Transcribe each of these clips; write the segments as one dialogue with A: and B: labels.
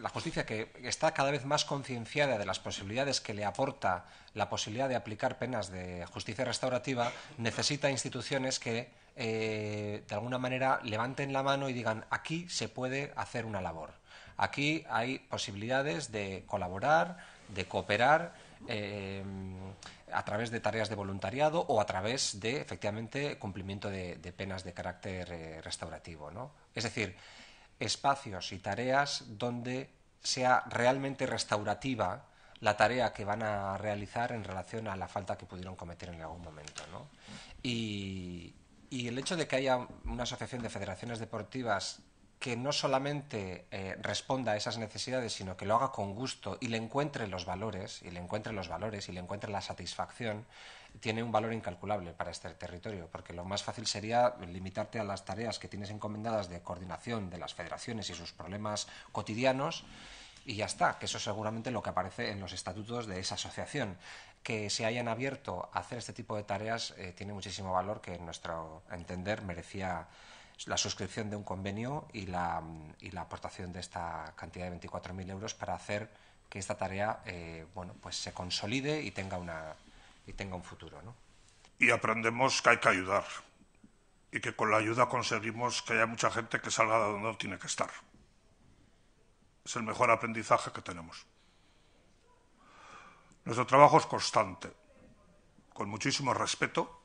A: la justicia que está cada vez más concienciada de las posibilidades que le aporta la posibilidad de aplicar penas de justicia restaurativa, necesita instituciones que eh, de alguna manera levanten la mano y digan aquí se puede hacer una labor. Aquí hay posibilidades de colaborar, de cooperar. Eh, a través de tareas de voluntariado o a través de, efectivamente, cumplimiento de, penas de carácter eh, restaurativo. ¿no? Es decir, espacios y tareas donde sea realmente restaurativa la tarea que van a realizar en relación a la falta que pudieron cometer en algún momento. ¿no? Y, y el hecho de que haya una asociación de federaciones deportivas que no solamente eh, responda a esas necesidades, sino que lo haga con gusto y le encuentre los valores, y le encuentre los valores, y le encuentre la satisfacción, tiene un valor incalculable para este territorio, porque lo más fácil sería limitarte a las tareas que tienes encomendadas de coordinación de las federaciones y sus problemas cotidianos, y ya está, que eso es seguramente lo que aparece en los estatutos de esa asociación. Que se hayan abierto a hacer este tipo de tareas eh, tiene muchísimo valor que en nuestro entender merecía la suscripción de un convenio y la, y la aportación de esta cantidad de 24.000 euros para hacer que esta tarea eh, bueno, pues se consolide y tenga, una, y tenga un futuro.
B: Y aprendemos que hay que ayudar y que con la ayuda conseguimos que haya mucha gente que salga de donde no tiene que estar. Es el mejor aprendizaje que tenemos. Nuestro trabajo es constante, con muchísimo respeto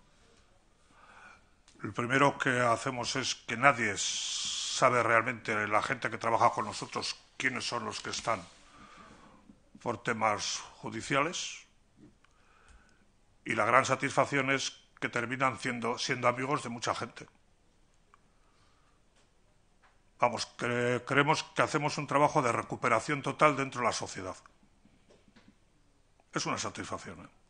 B: lo primero que hacemos es que nadie sabe realmente, la gente que trabaja con nosotros, quiénes son los que están por temas judiciales. Y la gran satisfacción es que terminan siendo, amigos de mucha gente. Vamos, creemos que hacemos un trabajo de recuperación total dentro de la sociedad. Es una satisfacción. ¿eh?